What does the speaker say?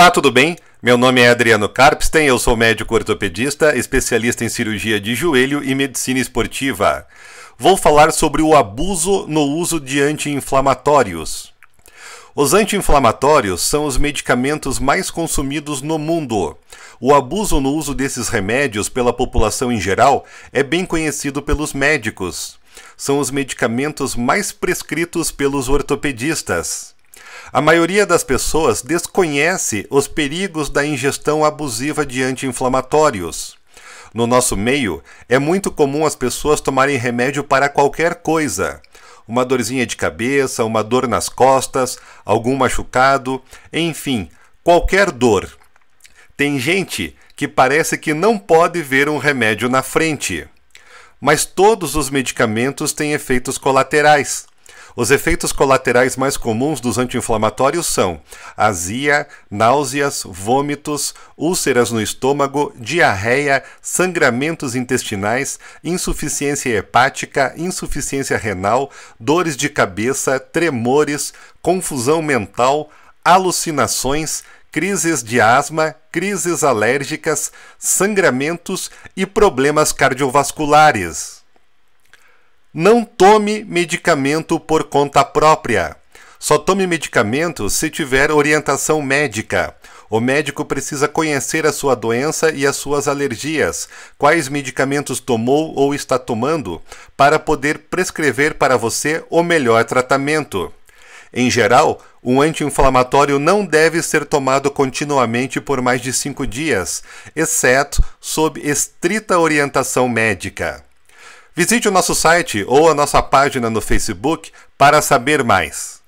Olá, tudo bem? Meu nome é Adriano Carpsten, eu sou médico ortopedista, especialista em cirurgia de joelho e medicina esportiva. Vou falar sobre o abuso no uso de anti-inflamatórios. Os anti-inflamatórios são os medicamentos mais consumidos no mundo. O abuso no uso desses remédios pela população em geral é bem conhecido pelos médicos. São os medicamentos mais prescritos pelos ortopedistas. A maioria das pessoas desconhece os perigos da ingestão abusiva de anti-inflamatórios. No nosso meio, é muito comum as pessoas tomarem remédio para qualquer coisa. Uma dorzinha de cabeça, uma dor nas costas, algum machucado, enfim, qualquer dor. Tem gente que parece que não pode ver um remédio na frente. Mas todos os medicamentos têm efeitos colaterais. Os efeitos colaterais mais comuns dos anti-inflamatórios são azia, náuseas, vômitos, úlceras no estômago, diarreia, sangramentos intestinais, insuficiência hepática, insuficiência renal, dores de cabeça, tremores, confusão mental, alucinações, crises de asma, crises alérgicas, sangramentos e problemas cardiovasculares. Não tome medicamento por conta própria. Só tome medicamento se tiver orientação médica. O médico precisa conhecer a sua doença e as suas alergias, quais medicamentos tomou ou está tomando, para poder prescrever para você o melhor tratamento. Em geral, um anti-inflamatório não deve ser tomado continuamente por mais de cinco dias, exceto sob estrita orientação médica. Visite o nosso site ou a nossa página no Facebook para saber mais.